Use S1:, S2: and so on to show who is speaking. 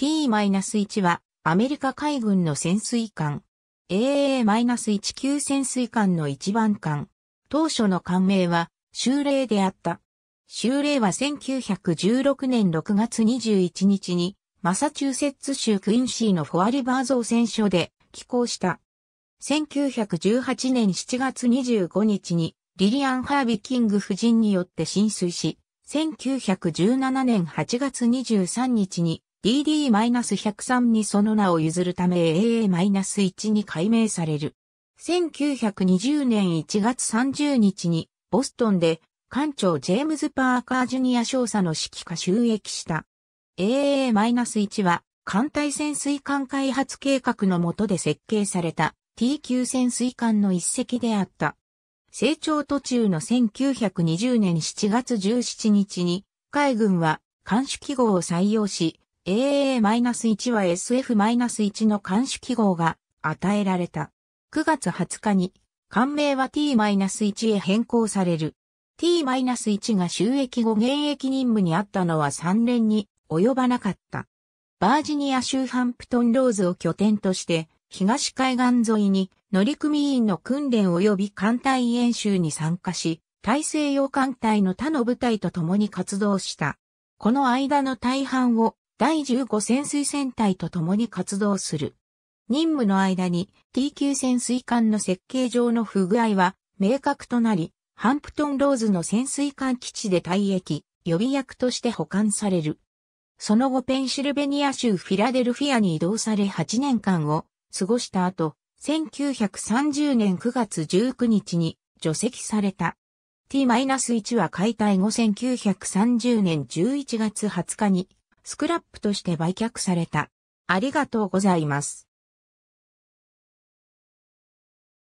S1: T-1 はアメリカ海軍の潜水艦。AA-19 潜水艦の一番艦。当初の艦名は、修霊であった。修霊は1916年6月21日に、マサチューセッツ州クインシーのフォアリバー造船所で寄港した。1918年7月25日に、リリアン・ハービキング夫人によって浸水し、1917年8月23日に DD-103 にその名を譲るため AA-1 に改名される。1920年1月30日にボストンで艦長ジェームズ・パーカー・ジュニア少佐の指揮下収益した。AA-1 は艦隊潜水艦開発計画の下で設計された t 級潜水艦の一隻であった。成長途中の1920年7月17日に海軍は艦首記号を採用し、AA-1 は SF-1 の監視記号が与えられた。9月20日に、官名は T-1 へ変更される。T-1 が収益後現役任務にあったのは3連に及ばなかった。バージニア州ハンプトンローズを拠点として、東海岸沿いに乗組員の訓練及び艦隊演習に参加し、大西洋艦隊の他の部隊と共に活動した。この間の大半を第15潜水船隊と共に活動する。任務の間に T 級潜水艦の設計上の不具合は明確となり、ハンプトンローズの潜水艦基地で退役、予備役として保管される。その後ペンシルベニア州フィラデルフィアに移動され8年間を過ごした後、1930年9月19日に除籍された。T-1 は解体後1930年11月20日にスクラップとして売却された。ありがとうございます。